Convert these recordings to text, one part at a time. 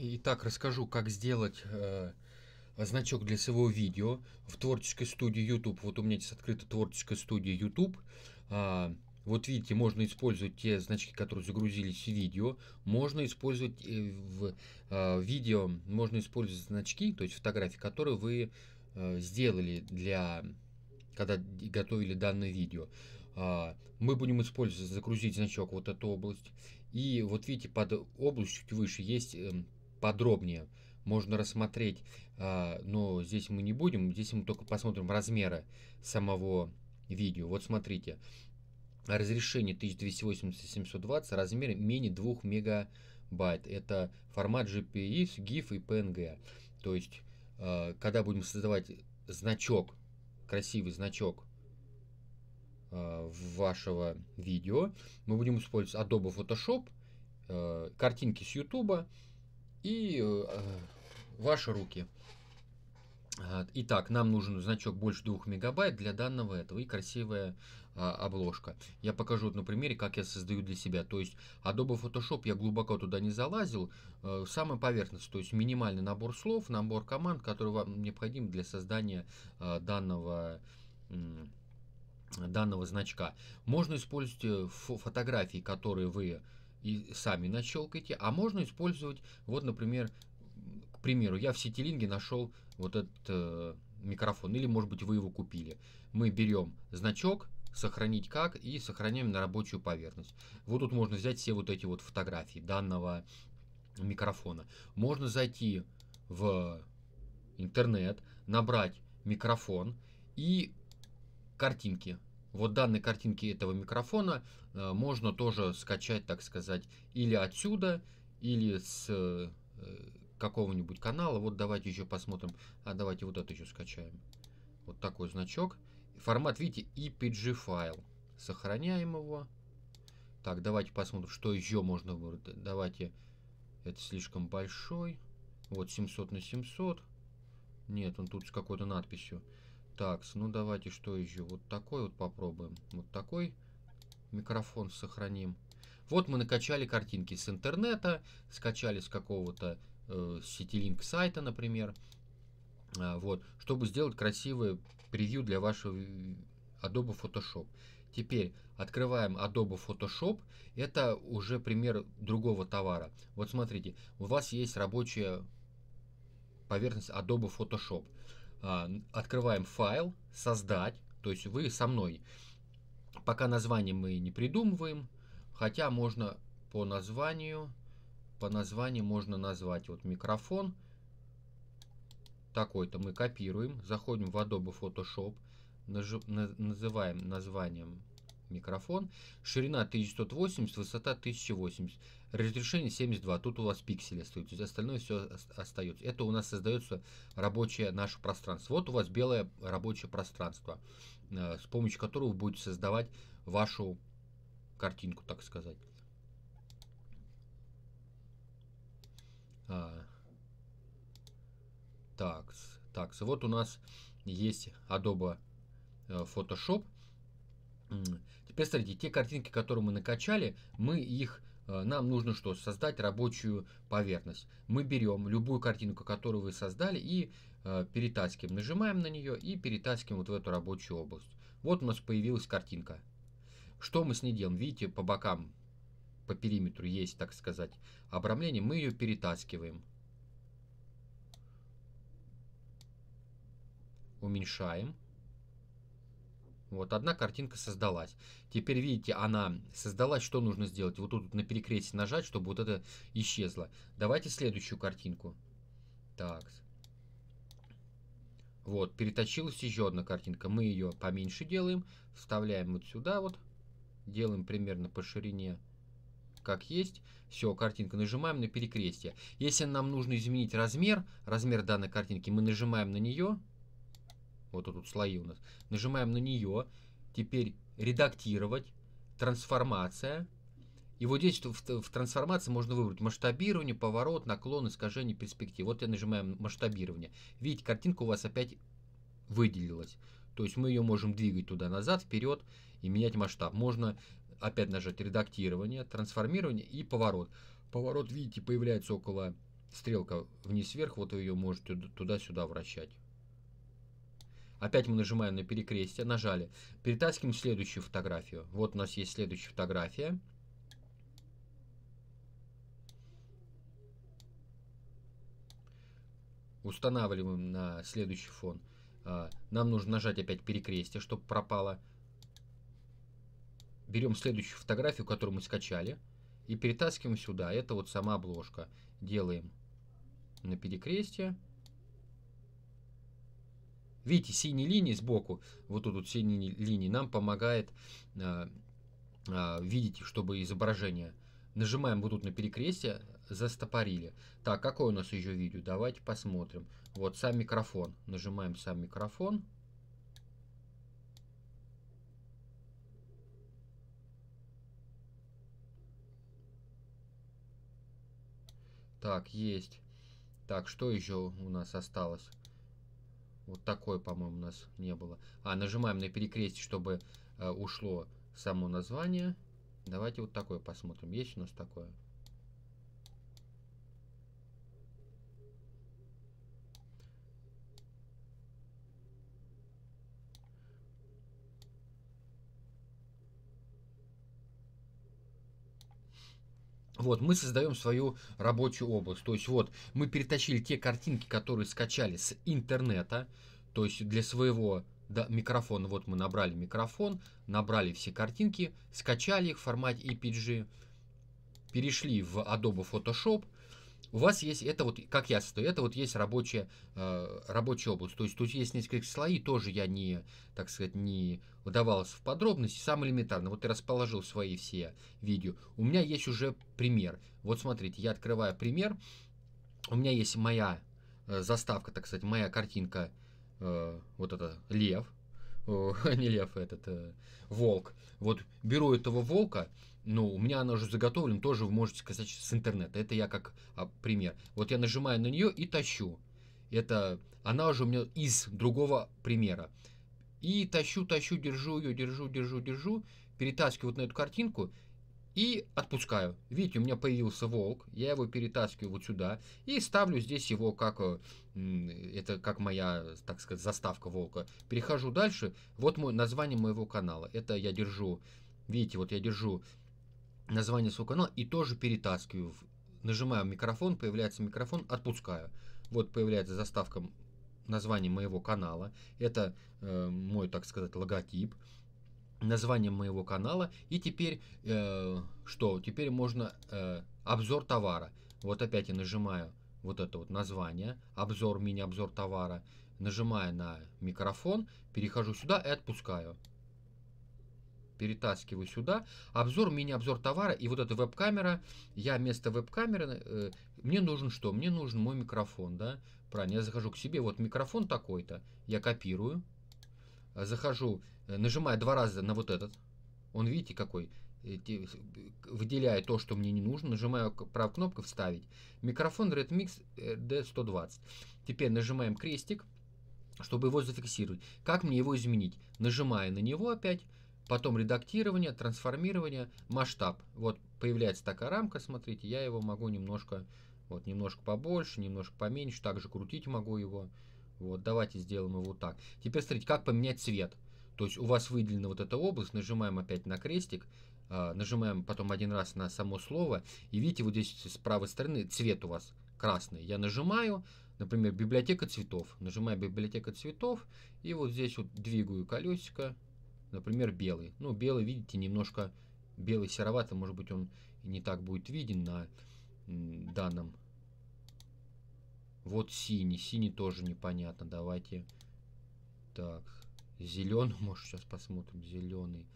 Итак, расскажу, как сделать э, значок для своего видео в творческой студии YouTube. Вот у меня здесь открыта творческая студия YouTube. Э, вот видите, можно использовать те значки, которые загрузились в видео. Можно использовать э, в э, видео, можно использовать значки, то есть фотографии, которые вы э, сделали для, когда готовили данное видео. А, мы будем использовать, загрузить значок вот эту область. И вот видите, под область чуть выше есть эм, подробнее можно рассмотреть, а, но здесь мы не будем, здесь мы только посмотрим размеры самого видео. Вот смотрите, разрешение 1280-720, размер менее 2 мегабайт. Это формат GPX, GIF и PNG. То есть, а, когда будем создавать значок, красивый значок а, вашего видео, мы будем использовать Adobe Photoshop, картинки с YouTube, и э, ваши руки. А, итак, нам нужен значок больше 2 мегабайт для данного этого и красивая а, обложка. Я покажу на примере, как я создаю для себя. То есть Adobe Photoshop я глубоко туда не залазил. Э, самая поверхность, то есть минимальный набор слов, набор команд, который вам необходим для создания э, данного э, данного значка. Можно использовать э, фотографии, которые вы и сами нащелкайте, а можно использовать, вот, например, к примеру, я в Ситилинге нашел вот этот э, микрофон, или, может быть, вы его купили. Мы берем значок, сохранить как и сохраняем на рабочую поверхность. Вот тут можно взять все вот эти вот фотографии данного микрофона. Можно зайти в интернет, набрать микрофон и картинки. Вот данные картинки этого микрофона э, можно тоже скачать, так сказать, или отсюда, или с э, какого-нибудь канала. Вот давайте еще посмотрим. А давайте вот это еще скачаем. Вот такой значок. Формат, видите, EPG файл. Сохраняем его. Так, давайте посмотрим, что еще можно выбрать. Давайте, это слишком большой. Вот 700 на 700. Нет, он тут с какой-то надписью. Так, ну давайте что еще? Вот такой вот попробуем. Вот такой микрофон сохраним. Вот мы накачали картинки с интернета, скачали с какого-то э, сетилинк сайта, например. А, вот, чтобы сделать красивое превью для вашего э, Adobe Photoshop. Теперь открываем Adobe Photoshop. Это уже пример другого товара. Вот смотрите, у вас есть рабочая поверхность Adobe Photoshop. А, открываем файл, создать, то есть вы со мной. Пока название мы не придумываем, хотя можно по названию, по названию можно назвать вот микрофон такой-то мы копируем, заходим в Adobe Photoshop, нажим, на, называем названием микрофон. Ширина 1180, высота 1080, разрешение 72. Тут у вас пиксели остаются, остальное все остается. Это у нас создается рабочее наше пространство. Вот у вас белое рабочее пространство, э, с помощью которого вы будете создавать вашу картинку, так сказать. А, так, так, вот у нас есть Adobe э, Photoshop представьте, те картинки, которые мы накачали, мы их э, нам нужно что? Создать рабочую поверхность. Мы берем любую картинку, которую вы создали, и э, перетаскиваем. Нажимаем на нее и перетаскиваем вот в эту рабочую область. Вот у нас появилась картинка. Что мы с ней делаем? Видите, по бокам, по периметру есть, так сказать, обрамление. Мы ее перетаскиваем. Уменьшаем. Вот одна картинка создалась. Теперь видите, она создалась, что нужно сделать? Вот тут на перекрестие нажать, чтобы вот это исчезло. Давайте следующую картинку. Так. Вот, переточилась еще одна картинка. Мы ее поменьше делаем. Вставляем вот сюда вот. Делаем примерно по ширине как есть. Все, картинка. Нажимаем на перекрестие. Если нам нужно изменить размер, размер данной картинки, мы нажимаем на нее. Вот тут слои у нас. Нажимаем на нее. Теперь редактировать. Трансформация. И вот здесь в, в трансформации можно выбрать масштабирование, поворот, наклон, искажение, перспективы. Вот я нажимаю масштабирование. Видите, картинка у вас опять выделилась. То есть мы ее можем двигать туда-назад, вперед и менять масштаб. Можно опять нажать редактирование, трансформирование и поворот. Поворот, видите, появляется около стрелка вниз-вверх, вот вы ее можете туда-сюда вращать. Опять мы нажимаем на перекрестие, нажали. Перетаскиваем следующую фотографию. Вот у нас есть следующая фотография. Устанавливаем на следующий фон. А, нам нужно нажать опять перекрестие, чтобы пропало. Берем следующую фотографию, которую мы скачали, и перетаскиваем сюда. Это вот сама обложка. Делаем на перекрестие. Видите, синие линии сбоку, вот тут вот синие линии, нам помогает а, а, видеть, чтобы изображение. Нажимаем вот тут на перекрестие, застопорили. Так, какое у нас еще видео? Давайте посмотрим. Вот сам микрофон. Нажимаем сам микрофон. Так, есть. Так, что еще у нас осталось? Вот такое, по-моему, у нас не было. А, нажимаем на перекрестие, чтобы э, ушло само название. Давайте вот такое посмотрим. Есть у нас такое? Вот, мы создаем свою рабочую область. То есть вот мы перетащили те картинки, которые скачали с интернета, то есть для своего да, микрофона. Вот мы набрали микрофон, набрали все картинки, скачали их в формате EPG, перешли в Adobe Photoshop – у вас есть, это вот, как я стою, это вот есть рабочая, э, рабочий обувь. То есть тут есть несколько слои, тоже я не, так сказать, не удавался в подробности. Самое элементарное, вот я расположил свои все видео. У меня есть уже пример. Вот смотрите, я открываю пример. У меня есть моя э, заставка, так сказать, моя картинка, э, вот это, лев. Э, не лев, этот, э, волк. Вот беру этого волка, ну, у меня она уже заготовлена, тоже вы можете сказать с интернета. Это я как а, пример. Вот я нажимаю на нее и тащу. Это она уже у меня из другого примера. И тащу, тащу, держу ее, держу, держу, держу, перетаскиваю вот на эту картинку и отпускаю. Видите, у меня появился волк, я его перетаскиваю вот сюда и ставлю здесь его как, э, это как моя, так сказать, заставка волка. Перехожу дальше, вот мой, название моего канала. Это я держу, видите, вот я держу название своего канала и тоже перетаскиваю. Нажимаю микрофон, появляется микрофон, отпускаю. Вот появляется заставка названия моего канала. Это э, мой, так сказать, логотип название моего канала. И теперь э, что? Теперь можно э, обзор товара. Вот опять я нажимаю вот это вот название, обзор, мини-обзор товара. Нажимаю на микрофон, перехожу сюда и отпускаю перетаскиваю сюда. Обзор, мини-обзор товара и вот эта веб-камера. Я вместо веб-камеры, э, мне нужен что? Мне нужен мой микрофон, да? Правильно, я захожу к себе, вот микрофон такой-то, я копирую. Захожу, э, нажимаю два раза на вот этот. Он, видите, какой? Выделяя то, что мне не нужно, нажимаю правой кнопкой «Вставить». Микрофон RedMix э, D120. Теперь нажимаем крестик, чтобы его зафиксировать. Как мне его изменить? Нажимая на него опять, Потом редактирование, трансформирование, масштаб. Вот появляется такая рамка, смотрите, я его могу немножко, вот, немножко побольше, немножко поменьше, также крутить могу его. Вот, давайте сделаем его так. Теперь смотрите, как поменять цвет. То есть у вас выделена вот эта область, нажимаем опять на крестик, а, нажимаем потом один раз на само слово, и видите, вот здесь с правой стороны цвет у вас красный. Я нажимаю, например, библиотека цветов. Нажимаю библиотека цветов, и вот здесь вот двигаю колесико, например, белый. Ну, белый, видите, немножко белый сероватый, может быть, он не так будет виден на данном. Вот синий, синий тоже непонятно, давайте. Так, зеленый, может, сейчас посмотрим, зеленый. Зеленый.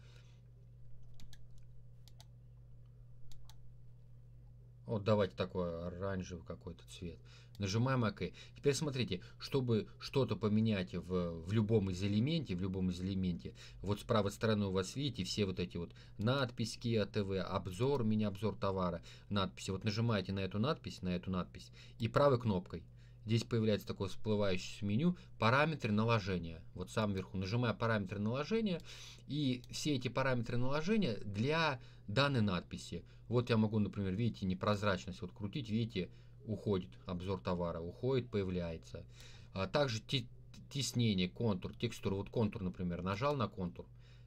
Вот давайте такой оранжевый какой-то цвет. Нажимаем ОК. Теперь смотрите, чтобы что-то поменять в, в любом из элементе, в любом из элементе, вот с правой стороны у вас, видите, все вот эти вот надписки АТВ, обзор, мини-обзор товара, надписи. Вот нажимаете на эту надпись, на эту надпись и правой кнопкой Здесь появляется такое всплывающее меню параметры наложения. Вот сам вверху нажимаю параметры наложения. И все эти параметры наложения для данной надписи. Вот я могу, например, видите, непрозрачность. Вот крутить, видите, уходит обзор товара. Уходит, появляется. А также теснение, контур, текстура. Вот контур, например, нажал на контур,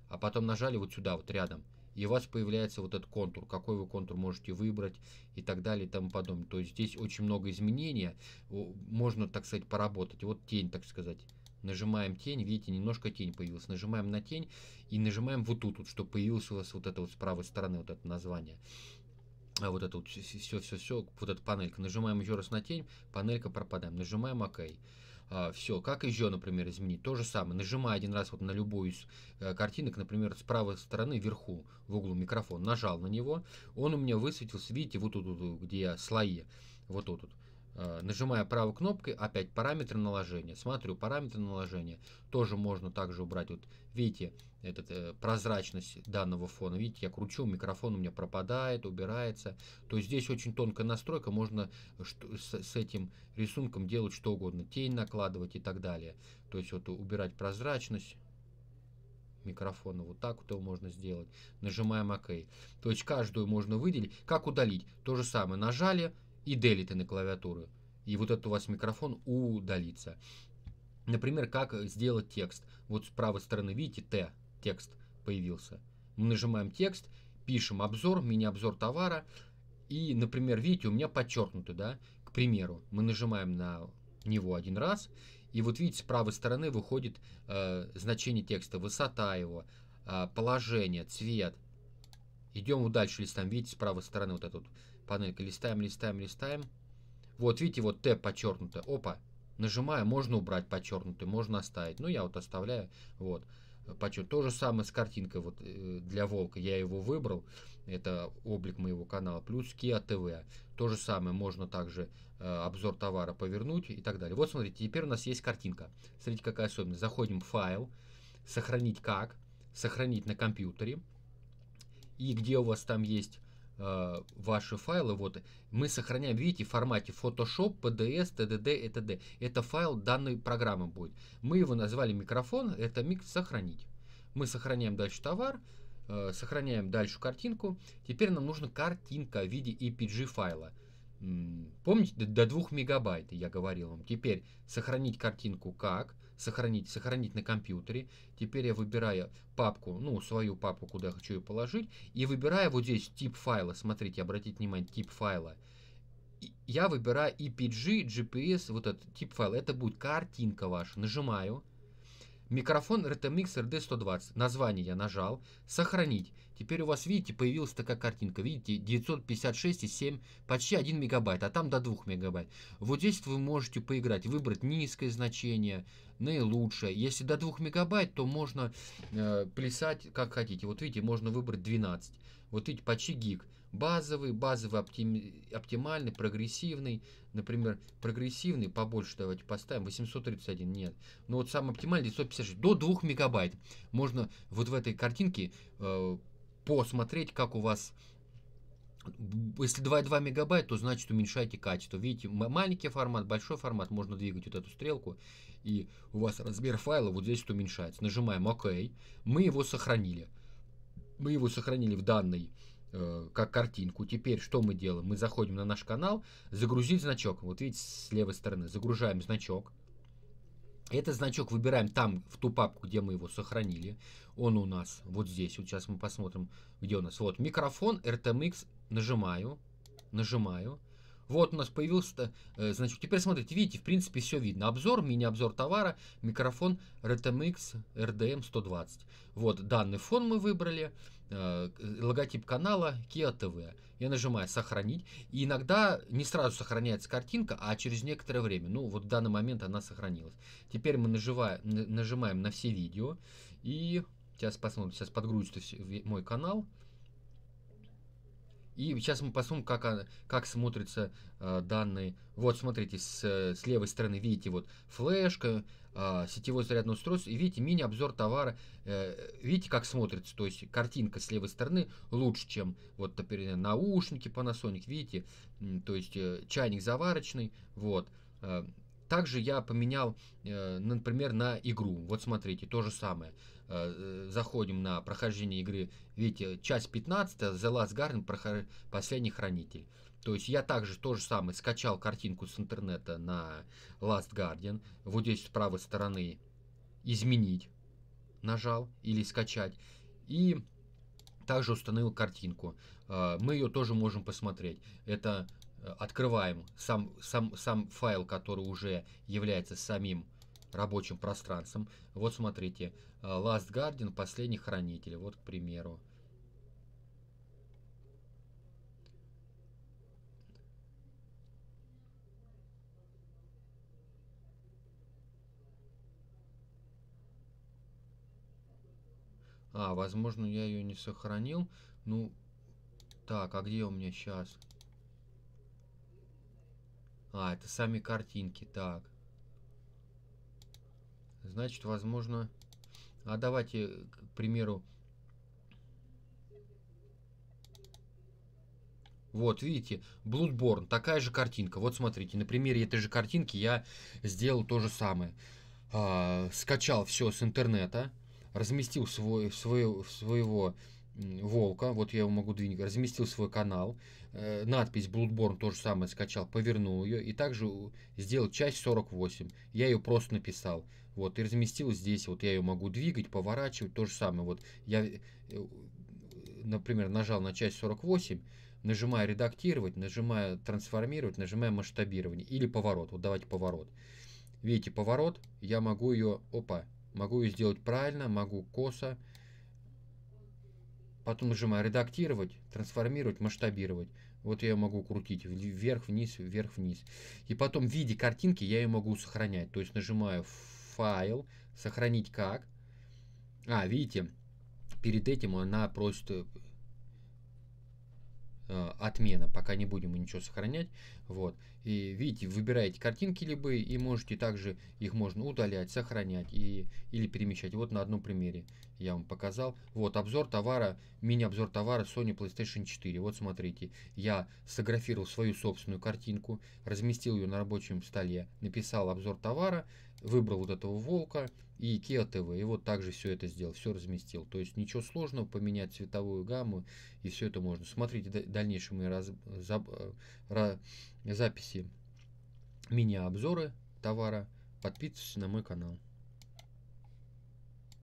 а потом нажали вот сюда, вот рядом – и у вас появляется вот этот контур, какой вы контур можете выбрать и так далее и тому подобное. То есть здесь очень много изменений, можно, так сказать, поработать. Вот тень, так сказать. Нажимаем тень, видите, немножко тень появилась. Нажимаем на тень и нажимаем вот тут, вот, чтобы появилось у вас вот это вот с правой стороны, вот это название. А вот это вот все-все-все, вот эта панелька. Нажимаем еще раз на тень, панелька пропадаем. Нажимаем ОК. OK. А, все. Как еще, например, изменить? То же самое. Нажимай один раз вот на любую из э, картинок, например, с правой стороны вверху в углу микрофон. Нажал на него, он у меня высветился, видите, вот тут, вот, где слои, вот тут. Вот. Э, нажимая правой кнопкой, опять параметры наложения. Смотрю параметры наложения. Тоже можно также убрать. Вот видите, этот, э, прозрачность данного фона. Видите, я кручу, микрофон у меня пропадает, убирается. То есть здесь очень тонкая настройка. Можно э, с, этим рисунком делать что угодно. Тень накладывать и так далее. То есть вот убирать прозрачность микрофона. Вот так вот его можно сделать. Нажимаем ОК. То есть каждую можно выделить. Как удалить? То же самое. Нажали, и делиты на клавиатуру. И вот этот у вас микрофон удалится. Например, как сделать текст. Вот с правой стороны, видите, Т, текст появился. Мы нажимаем текст, пишем обзор, мини-обзор товара. И, например, видите, у меня подчеркнуто, да, к примеру, мы нажимаем на него один раз, и вот видите, с правой стороны выходит э, значение текста, высота его, э, положение, цвет. Идем дальше листом, видите, с правой стороны вот этот панелька. Листаем, листаем, листаем. Вот, видите, вот Т подчеркнуто. Опа. Нажимаю, можно убрать подчеркнутый, можно оставить. Ну, я вот оставляю. Вот. Подчеркнут. То же самое с картинкой вот, э, для Волка. Я его выбрал. Это облик моего канала. Плюс Kia TV. То же самое. Можно также э, обзор товара повернуть и так далее. Вот смотрите, теперь у нас есть картинка. Смотрите, какая особенность. Заходим в файл. Сохранить как. Сохранить на компьютере. И где у вас там есть Э, ваши файлы. Вот мы сохраняем, видите, в формате Photoshop, PDS, TDD и т.д. Это файл данной программы будет. Мы его назвали микрофон, это миг сохранить. Мы сохраняем дальше товар, э, сохраняем дальше картинку. Теперь нам нужна картинка в виде EPG файла. Помните, до 2 мегабайт я говорил вам. Теперь сохранить картинку как? сохранить, сохранить на компьютере. Теперь я выбираю папку, ну, свою папку, куда хочу ее положить, и выбираю вот здесь тип файла. Смотрите, обратите внимание, тип файла. Я выбираю EPG, GPS, вот этот тип файла. Это будет картинка ваша. Нажимаю. Микрофон RTMX RD120. Название я нажал. Сохранить. Теперь у вас, видите, появилась такая картинка. Видите, 956,7, почти 1 мегабайт, а там до 2 мегабайт. Вот здесь вы можете поиграть, выбрать низкое значение, наилучшее. Если до 2 мегабайт, то можно э, плясать как хотите. Вот видите, можно выбрать 12. Вот видите, почти гиг. Базовый, базовый оптим, оптимальный, прогрессивный. Например, прогрессивный побольше давайте поставим. 831, нет. Но ну, вот самый оптимальный 956. До 2 мегабайт. Можно вот в этой картинке э, посмотреть, как у вас если 2,2 мегабайт, то значит уменьшайте качество. Видите, маленький формат, большой формат, можно двигать вот эту стрелку и у вас размер файла вот здесь вот уменьшается. Нажимаем ОК. Мы его сохранили. Мы его сохранили в данной э, как картинку. Теперь что мы делаем? Мы заходим на наш канал, загрузить значок. Вот видите, с левой стороны загружаем значок. Этот значок выбираем там, в ту папку, где мы его сохранили. Он у нас вот здесь. Вот сейчас мы посмотрим, где у нас. Вот, микрофон, RTMX. Эм нажимаю, нажимаю. Вот у нас появился, э, значит, теперь смотрите, видите, в принципе, все видно. Обзор, мини-обзор товара, микрофон RTMX RDM120. Вот, данный фон мы выбрали, э, логотип канала Kia TV. Я нажимаю «Сохранить», и иногда не сразу сохраняется картинка, а через некоторое время. Ну, вот в данный момент она сохранилась. Теперь мы нажимаем, нажимаем на все видео, и сейчас посмотрим, сейчас подгрузится мой канал. И сейчас мы посмотрим, как, как смотрятся э, а, данные. Вот, смотрите, с, с левой стороны видите вот флешка, э, а, сетевое зарядное устройство, и видите мини-обзор товара. Э, видите, как смотрится, то есть картинка с левой стороны лучше, чем вот, например, наушники Panasonic, видите, то есть э, чайник заварочный, вот. Э, также я поменял, э, например, на игру. Вот смотрите, то же самое э, заходим на прохождение игры, видите, э, часть 15, The Last Garden, последний хранитель. То есть я также то же самое скачал картинку с интернета на Last Guardian. Вот здесь с правой стороны изменить нажал или скачать. И также установил картинку. Э, мы ее тоже можем посмотреть. Это э, открываем сам, сам, сам файл, который уже является самим рабочим пространством. Вот смотрите, э, Last Guardian, последний хранитель, вот к примеру. А, возможно, я ее не сохранил. Ну, так, а где у меня сейчас? А, это сами картинки, так. Значит, возможно... А давайте, к примеру... Вот, видите, Bloodborne, такая же картинка. Вот смотрите, на примере этой же картинки я сделал то же самое. А, скачал все с интернета, разместил свой, свой, своего волка, вот я его могу двинуть, разместил свой канал, э, надпись Bloodborne тоже самое скачал, повернул ее и также сделал часть 48, я ее просто написал, вот, и разместил здесь, вот я ее могу двигать, поворачивать, то же самое, вот, я, э, например, нажал на часть 48, нажимая редактировать, нажимая трансформировать, нажимая масштабирование или поворот, вот давайте поворот, видите, поворот, я могу ее, опа, могу ее сделать правильно, могу косо, Потом нажимаю «Редактировать», «Трансформировать», «Масштабировать». Вот я могу крутить вверх-вниз, вверх-вниз. И потом в виде картинки я ее могу сохранять. То есть нажимаю «Файл», «Сохранить как». А, видите, перед этим она просит Э, отмена, пока не будем ничего сохранять. Вот. И видите, выбираете картинки либо и можете также их можно удалять, сохранять и, или перемещать. Вот на одном примере я вам показал. Вот обзор товара, мини-обзор товара Sony PlayStation 4. Вот смотрите, я сфотографировал свою собственную картинку, разместил ее на рабочем столе, написал обзор товара, выбрал вот этого волка и IKEA TV, и вот также все это сделал, все разместил. То есть ничего сложного, поменять цветовую гамму, и все это можно. Смотрите дальнейшие мои раз, за, ra, э, записи мини-обзоры товара, подписывайтесь на мой канал.